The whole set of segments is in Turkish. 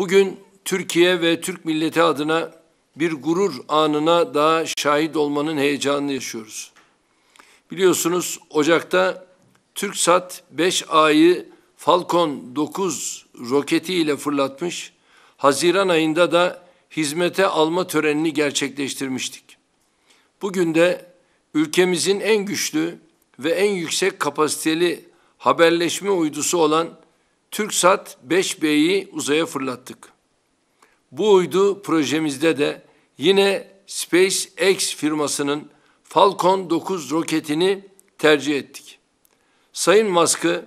Bugün Türkiye ve Türk milleti adına bir gurur anına daha şahit olmanın heyecanını yaşıyoruz. Biliyorsunuz Ocak'ta TürkSat 5A'yı Falcon 9 roketi ile fırlatmış, Haziran ayında da hizmete alma törenini gerçekleştirmiştik. Bugün de ülkemizin en güçlü ve en yüksek kapasiteli haberleşme uydusu olan TürkSat 5B'yi uzaya fırlattık. Bu uydu projemizde de yine SpaceX firmasının Falcon 9 roketini tercih ettik. Sayın Musk'ı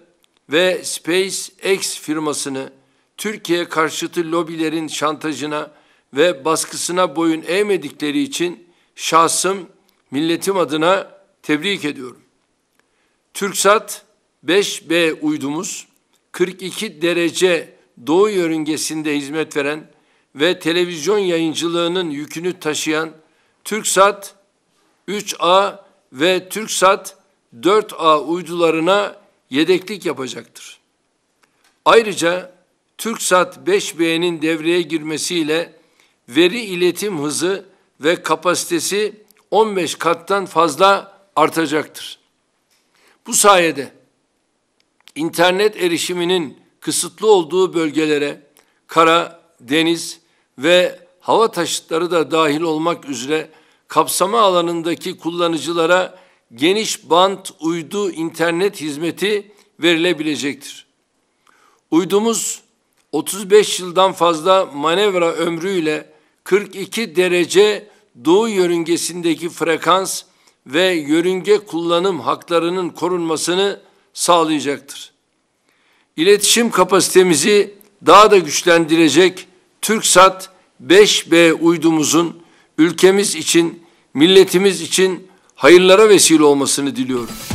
ve SpaceX firmasını Türkiye karşıtı lobilerin şantajına ve baskısına boyun eğmedikleri için şahsım milletim adına tebrik ediyorum. TürkSat 5B uydumuz 42 derece doğu yörüngesinde hizmet veren ve televizyon yayıncılığının yükünü taşıyan TürkSat 3A ve TürkSat 4A uydularına yedeklik yapacaktır. Ayrıca TürkSat 5B'nin devreye girmesiyle veri iletim hızı ve kapasitesi 15 kattan fazla artacaktır. Bu sayede internet erişiminin kısıtlı olduğu bölgelere kara, deniz ve hava taşıtları da dahil olmak üzere kapsama alanındaki kullanıcılara geniş bant uydu internet hizmeti verilebilecektir. Uydumuz 35 yıldan fazla manevra ömrüyle 42 derece doğu yörüngesindeki frekans ve yörünge kullanım haklarının korunmasını sağlayacaktır. İletişim kapasitemizi daha da güçlendirecek TürkSat 5B uydumuzun ülkemiz için, milletimiz için hayırlara vesile olmasını diliyorum.